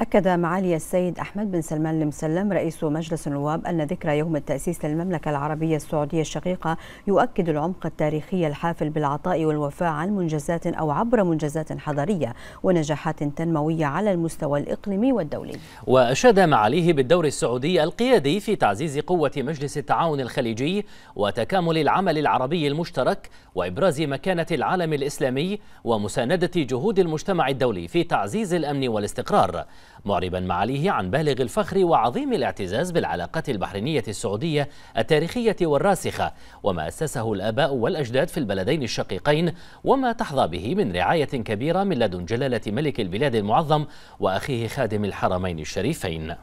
أكد معالي السيد أحمد بن سلمان المسلم رئيس مجلس النواب أن ذكرى يوم التأسيس للمملكة العربية السعودية الشقيقة يؤكد العمق التاريخي الحافل بالعطاء والوفاء عن منجزات أو عبر منجزات حضارية ونجاحات تنموية على المستوى الإقليمي والدولي وأشاد معاليه بالدور السعودي القيادي في تعزيز قوة مجلس التعاون الخليجي وتكامل العمل العربي المشترك وإبراز مكانة العالم الإسلامي ومساندة جهود المجتمع الدولي في تعزيز الأمن والاستقرار معربا معاليه عن بالغ الفخر وعظيم الاعتزاز بالعلاقات البحرينية السعودية التاريخية والراسخة وما أسسه الآباء والأجداد في البلدين الشقيقين وما تحظى به من رعاية كبيرة من لدن جلالة ملك البلاد المعظم وأخيه خادم الحرمين الشريفين